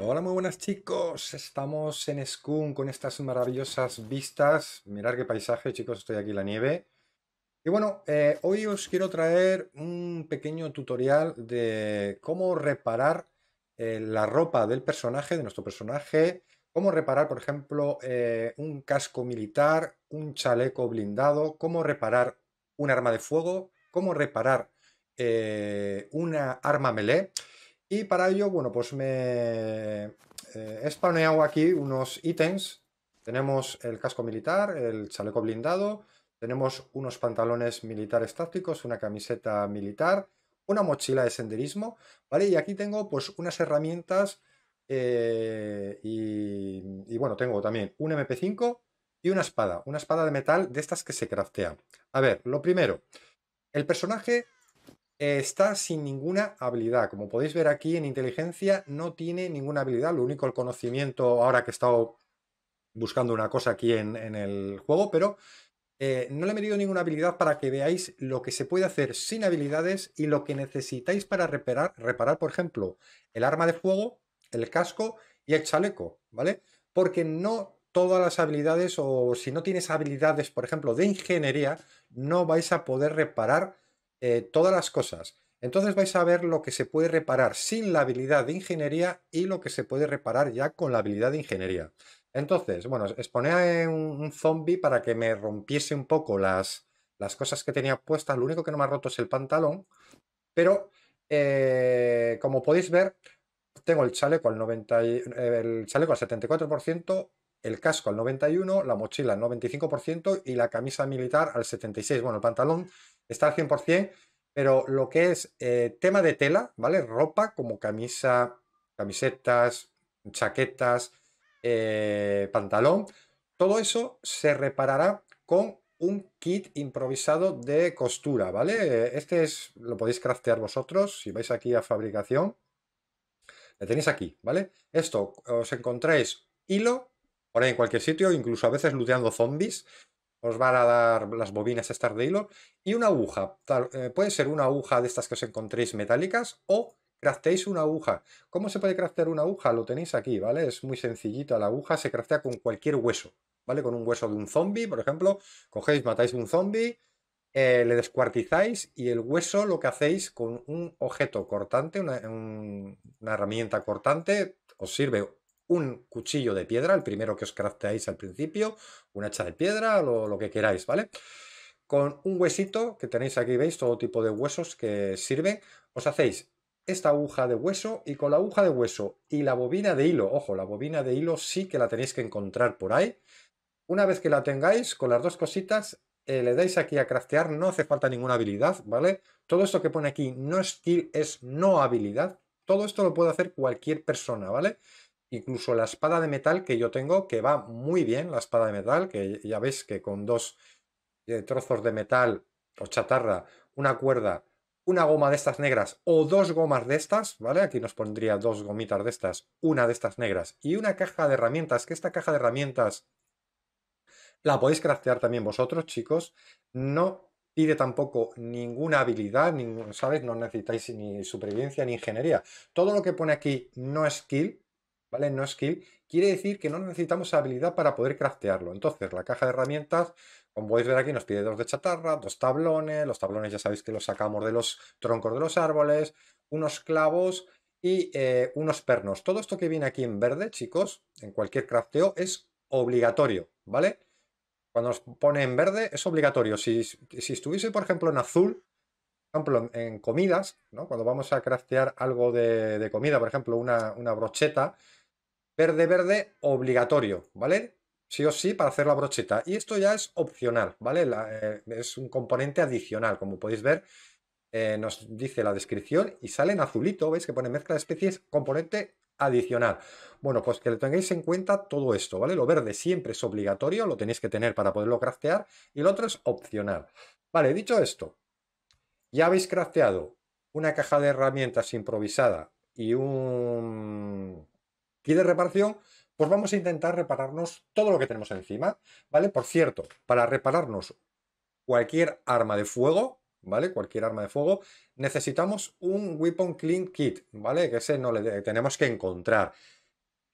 Hola, muy buenas chicos. Estamos en Skunk con estas maravillosas vistas. Mirad qué paisaje, chicos. Estoy aquí en la nieve. Y bueno, eh, hoy os quiero traer un pequeño tutorial de cómo reparar eh, la ropa del personaje, de nuestro personaje, cómo reparar, por ejemplo, eh, un casco militar, un chaleco blindado, cómo reparar un arma de fuego, cómo reparar eh, una arma melee. Y para ello, bueno, pues me eh, he spawneado aquí unos ítems. Tenemos el casco militar, el chaleco blindado, tenemos unos pantalones militares tácticos, una camiseta militar, una mochila de senderismo, ¿vale? Y aquí tengo pues unas herramientas eh, y, bueno, tengo también un MP5 y una espada, una espada de metal de estas que se craftean. A ver, lo primero, el personaje está sin ninguna habilidad. Como podéis ver aquí en inteligencia, no tiene ninguna habilidad. Lo único, el conocimiento, ahora que he estado buscando una cosa aquí en, el juego, pero eh, no le he metido ninguna habilidad para que veáis lo que se puede hacer sin habilidades y lo que necesitáis para reparar, reparar por ejemplo, el arma de fuego el casco y el chaleco, ¿vale? Porque no todas las habilidades o si no tienes habilidades, por ejemplo, de ingeniería, no vais a poder reparar eh, todas las cosas. Entonces vais a ver lo que se puede reparar sin la habilidad de ingeniería y lo que se puede reparar ya con la habilidad de ingeniería. Entonces, bueno, exponía un zombie para que me rompiese un poco las, las cosas que tenía puestas. Lo único que no me ha roto es el pantalón. Pero, eh, como podéis ver, tengo el chaleco al, 90, eh, el chaleco al 74%, el casco al 91%, la mochila al 95% y la camisa militar al 76%. Bueno, el pantalón está al 100%, pero lo que es eh, tema de tela, ¿vale? Ropa como camisa, camisetas, chaquetas, eh, pantalón, todo eso se reparará con un kit improvisado de costura, ¿vale? Este es, lo podéis craftear vosotros, si vais aquí a fabricación, tenéis aquí, ¿vale? Esto os encontráis hilo, por ahí en cualquier sitio, incluso a veces luteando zombies, os van a dar las bobinas estas de hilo, y una aguja. Eh, puede ser una aguja de estas que os encontréis metálicas o craftéis una aguja. ¿Cómo se puede craftear una aguja? Lo tenéis aquí, ¿vale? Es muy sencillito. La aguja se craftea con cualquier hueso, ¿vale? Con un hueso de un zombie, por ejemplo. Cogéis, matáis un zombie, eh, le descuartizáis y el hueso lo que hacéis con un objeto cortante, una, herramienta cortante, os sirve un cuchillo de piedra, el primero que os crafteáis al principio, una hacha de piedra, lo, lo que queráis, ¿vale? Con un huesito que tenéis aquí, veis, todo tipo de huesos que sirven, os hacéis esta aguja de hueso y con la aguja de hueso y la bobina de hilo, ojo, la bobina de hilo sí que la tenéis que encontrar por ahí. Una vez que la tengáis, con las dos cositas eh, le dais aquí a craftear, no hace falta ninguna habilidad, ¿vale? Todo esto que pone aquí no skill es no habilidad, todo esto lo puede hacer cualquier persona, ¿vale? Incluso la espada de metal que yo tengo, que va muy bien, la espada de metal, que ya veis que con dos eh, trozos de metal o chatarra, una cuerda, una goma de estas negras o dos gomas de estas, ¿vale? Aquí nos pondría dos gomitas de estas, una de estas negras y una caja de herramientas, que esta caja de herramientas la podéis craftear también vosotros, chicos. No pide tampoco ninguna habilidad, ¿sabes? No necesitáis ni supervivencia ni ingeniería. Todo lo que pone aquí no skill, ¿vale? No skill, quiere decir que no necesitamos habilidad para poder craftearlo. Entonces, la caja de herramientas, como podéis ver aquí, nos pide dos de chatarra, dos tablones, los tablones ya sabéis que los sacamos de los troncos de los árboles, unos clavos y eh, unos pernos. Todo esto que viene aquí en verde, chicos, en cualquier crafteo, es obligatorio, ¿vale? Cuando nos pone en verde es obligatorio. Si, estuviese, por ejemplo, en azul, ejemplo, en comidas, ¿no? cuando vamos a craftear algo de, comida, por ejemplo, una, brocheta, verde, verde, obligatorio, ¿vale? Sí o sí para hacer la brocheta. Y esto ya es opcional, ¿vale? Eh, es un componente adicional, como podéis ver. Eh, nos dice la descripción y sale en azulito, ¿veis? Que pone mezcla de especies, componente adicional. Bueno, pues que le tengáis en cuenta todo esto, ¿vale? Lo verde siempre es obligatorio, lo tenéis que tener para poderlo craftear, y lo otro es opcional. Vale, dicho esto, ya habéis crafteado una caja de herramientas improvisada y un kit de reparación, pues vamos a intentar repararnos todo lo que tenemos encima, ¿vale? Por cierto, para repararnos cualquier arma de fuego, ¿vale? Cualquier arma de fuego. Necesitamos un Weapon Clean Kit, ¿vale? Que ese no le tenemos que encontrar.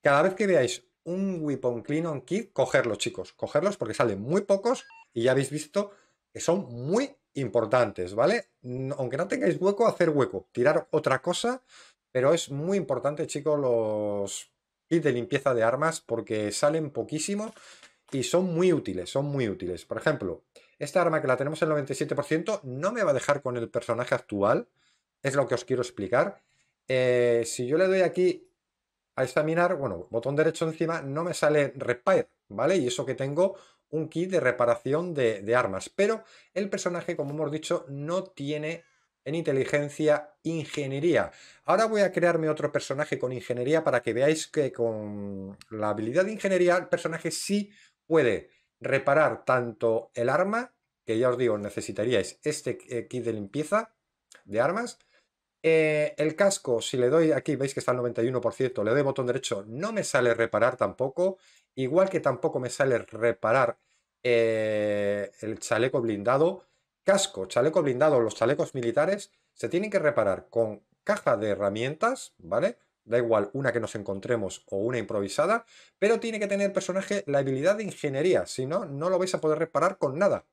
Cada vez que veáis un Weapon Clean On Kit, cogerlos, chicos. Cogerlos porque salen muy pocos y ya habéis visto que son muy importantes, ¿vale? Aunque no tengáis hueco, hacer hueco. Tirar otra cosa, pero es muy importante, chicos, los kits de limpieza de armas porque salen poquísimos y son muy útiles, son muy útiles. Por ejemplo, esta arma que la tenemos el 97% no me va a dejar con el personaje actual. Es lo que os quiero explicar. Eh, si yo le doy aquí a examinar, bueno, botón derecho encima, no me sale repair, ¿vale? Y eso que tengo un kit de reparación de, de armas. Pero el personaje, como hemos dicho, no tiene en inteligencia ingeniería. Ahora voy a crearme otro personaje con ingeniería para que veáis que con la habilidad de ingeniería el personaje sí puede reparar tanto el arma, que ya os digo, necesitaríais este eh, kit de limpieza de armas, eh, el casco, si le doy aquí, veis que está al 91%, le doy botón derecho, no me sale reparar tampoco, igual que tampoco me sale reparar eh, el chaleco blindado. Casco, chaleco blindado, los chalecos militares se tienen que reparar con caja de herramientas, ¿vale? da igual una que nos encontremos o una improvisada, pero tiene que tener el personaje la habilidad de ingeniería, si no, no lo vais a poder reparar con nada.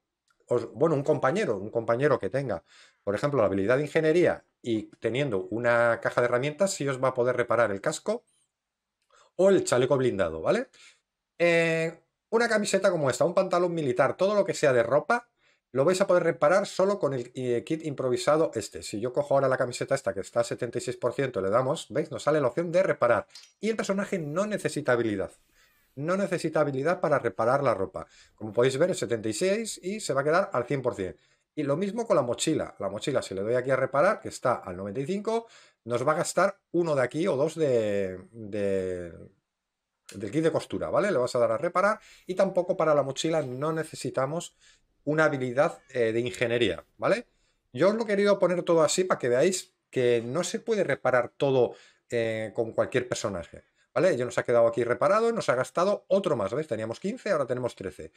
bueno, un compañero, un compañero que tenga, por ejemplo, la habilidad de ingeniería y teniendo una caja de herramientas, sí os va a poder reparar el casco o el chaleco blindado, ¿vale? Eh, una camiseta como esta, un pantalón militar, todo lo que sea de ropa, lo vais a poder reparar solo con el eh, kit improvisado este. Si yo cojo ahora la camiseta esta que está al 76%, le damos, ¿veis? Nos sale la opción de reparar. Y el personaje no necesita habilidad. No necesita habilidad para reparar la ropa. Como podéis ver, es 76 y se va a quedar al 100%. Y lo mismo con la mochila. La mochila, si le doy aquí a reparar, que está al 95, nos va a gastar uno de aquí o dos de del kit de costura, ¿vale? Le vas a dar a reparar y tampoco para la mochila no necesitamos una habilidad eh, de ingeniería, ¿vale? Yo os lo he querido poner todo así para que veáis que no se puede reparar todo eh, con cualquier personaje, ¿vale? Yo nos ha quedado aquí reparado, nos ha gastado otro más, ¿veis? Teníamos 15, ahora tenemos 13.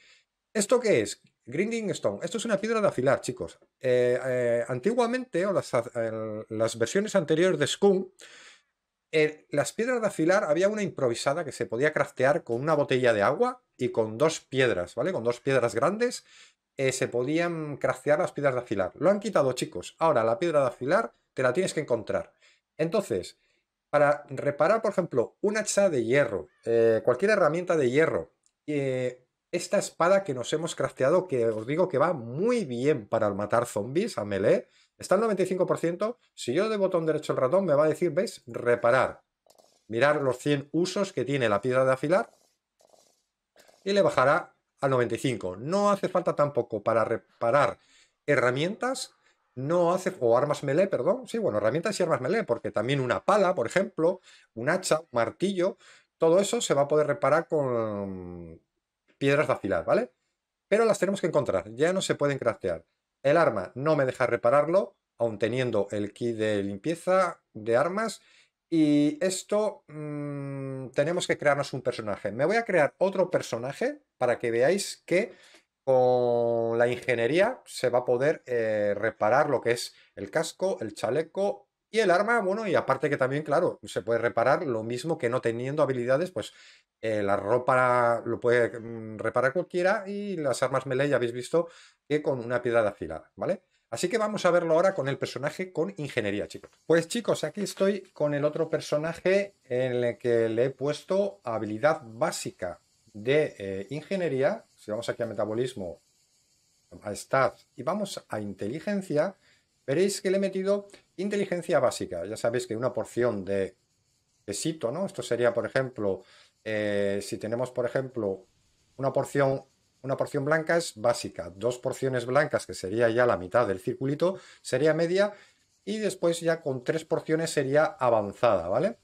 ¿Esto qué es? Grinding Stone. Esto es una piedra de afilar, chicos. Eh, antiguamente, o las, versiones anteriores de Skunk, las piedras de afilar había una improvisada que se podía craftear con una botella de agua y con dos piedras, ¿vale? Con dos piedras grandes eh, se podían craftear las piedras de afilar. Lo han quitado, chicos. Ahora la piedra de afilar te la tienes que encontrar. Entonces, para reparar, por ejemplo, un hacha de hierro, eh, cualquier herramienta de hierro, eh, esta espada que nos hemos crafteado, que os digo que va muy bien para matar zombies a melee, está al 95%. Si yo de botón derecho el ratón, me va a decir, ¿veis? Reparar. Mirar los 100 usos que tiene la piedra de afilar. Y le bajará al 95. No hace falta tampoco para reparar herramientas, no hace, o armas melee, perdón, sí, bueno, herramientas y armas melee, porque también una pala, por ejemplo, un hacha, un martillo, todo eso se va a poder reparar con piedras de afilar, ¿vale? Pero las tenemos que encontrar, ya no se pueden craftear. El arma no me deja repararlo, aun teniendo el kit de limpieza de armas y esto mm, tenemos que crearnos un personaje. Me voy a crear otro personaje para que veáis que con la ingeniería se va a poder eh, reparar lo que es el casco, el chaleco y el arma, bueno, y aparte que también, claro, se puede reparar lo mismo que no teniendo habilidades, pues eh, la ropa lo puede mm, reparar cualquiera y las armas melee ya habéis visto que con una piedra de afilada, ¿vale? Así que vamos a verlo ahora con el personaje con ingeniería, chicos. Pues chicos, aquí estoy con el otro personaje en el que le he puesto habilidad básica de eh, ingeniería. Si vamos aquí a metabolismo, a estad y vamos a inteligencia, veréis que le he metido inteligencia básica. Ya sabéis que una porción de éxito, ¿no? Esto sería, por ejemplo, eh, si tenemos, por ejemplo, una porción una porción blanca es básica, dos porciones blancas, que sería ya la mitad del circulito, sería media, y después ya con tres porciones sería avanzada, ¿vale?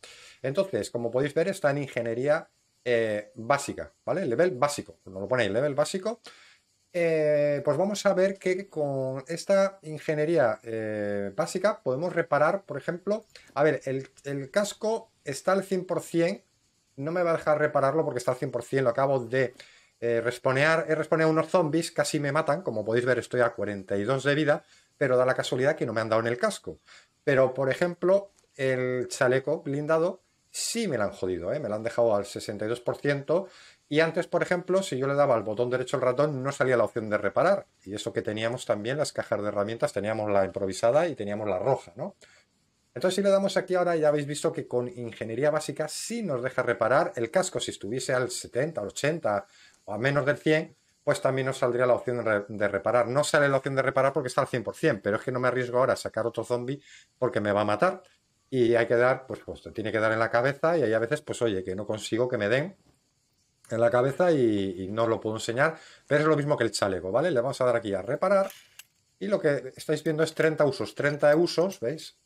Entonces, como podéis ver, está en ingeniería eh, básica, ¿vale? Level básico, no lo ponéis, level básico. Eh, pues vamos a ver que con esta ingeniería eh, básica podemos reparar, por ejemplo, a ver, el, el casco está al 100%, no me va a dejar repararlo porque está al 100%, lo acabo de eh, responear, he unos zombies, casi me matan, como podéis ver estoy a 42 de vida, pero da la casualidad que no me han dado en el casco. Pero, por ejemplo, el chaleco blindado sí me lo han jodido, ¿eh? me lo han dejado al 62%, y antes, por ejemplo, si yo le daba al botón derecho al ratón, no salía la opción de reparar, y eso que teníamos también las cajas de herramientas, teníamos la improvisada y teníamos la roja, ¿no? Entonces, si le damos aquí ahora, ya habéis visto que con ingeniería básica sí nos deja reparar el casco. Si estuviese al 70, al 80 a menos del 100, pues también nos saldría la opción de, reparar. No sale la opción de reparar porque está al 100%, pero es que no me arriesgo ahora a sacar otro zombie porque me va a matar. Y hay que dar, pues, pues, te tiene que dar en la cabeza y hay a veces, pues oye, que no consigo que me den en la cabeza y, no lo puedo enseñar, pero es lo mismo que el chaleco, ¿vale? Le vamos a dar aquí a reparar y lo que estáis viendo es 30 usos. 30 usos, ¿veis?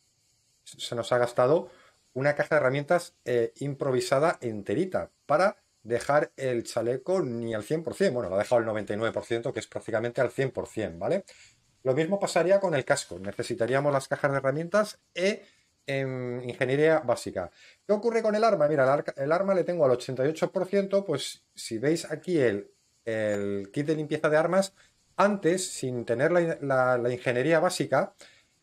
Se nos ha gastado una caja de herramientas eh, improvisada enterita para dejar el chaleco ni al 100%, bueno, lo ha dejado el 99%, que es prácticamente al 100%, ¿vale? Lo mismo pasaría con el casco, necesitaríamos las cajas de herramientas e em, ingeniería básica. ¿Qué ocurre con el arma? Mira, el, arma le tengo al 88%, pues si veis aquí el, kit de limpieza de armas, antes, sin tener la, ingeniería básica,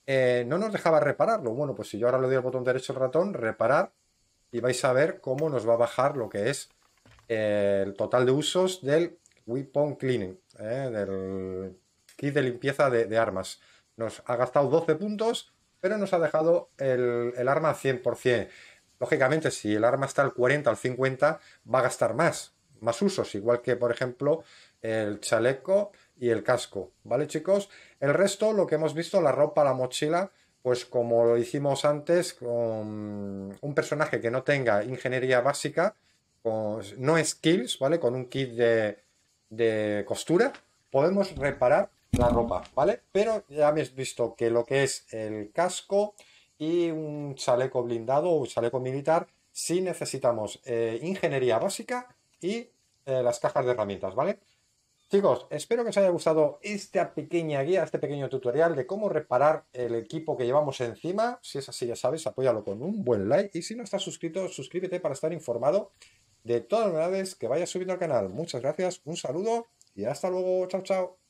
eh, no nos dejaba repararlo. Bueno, pues si yo ahora le doy al botón derecho al ratón, reparar, y vais a ver cómo nos va a bajar lo que es el total de usos del Weapon Cleaning, ¿eh? del kit de limpieza de, armas. Nos ha gastado 12 puntos, pero nos ha dejado el, el arma al 100%. Lógicamente, si el arma está al 40 al 50, va a gastar más, más usos, igual que, por ejemplo, el chaleco y el casco, ¿vale, chicos? El resto, lo que hemos visto, la ropa, la mochila, pues como lo hicimos antes, con un personaje que no tenga ingeniería básica, no skills, ¿vale? Con un kit de, costura, podemos reparar la ropa, ¿vale? Pero ya habéis visto que lo que es el casco y un chaleco blindado o un chaleco militar, si sí necesitamos eh, ingeniería básica y eh, las cajas de herramientas, ¿vale? Chicos, espero que os haya gustado esta pequeña guía, este pequeño tutorial de cómo reparar el equipo que llevamos encima. Si es así, ya sabes, apóyalo con un buen like. Y si no estás suscrito, suscríbete para estar informado de todas las novedades que vaya subiendo al canal. Muchas gracias, un saludo y hasta luego. Chao, chao.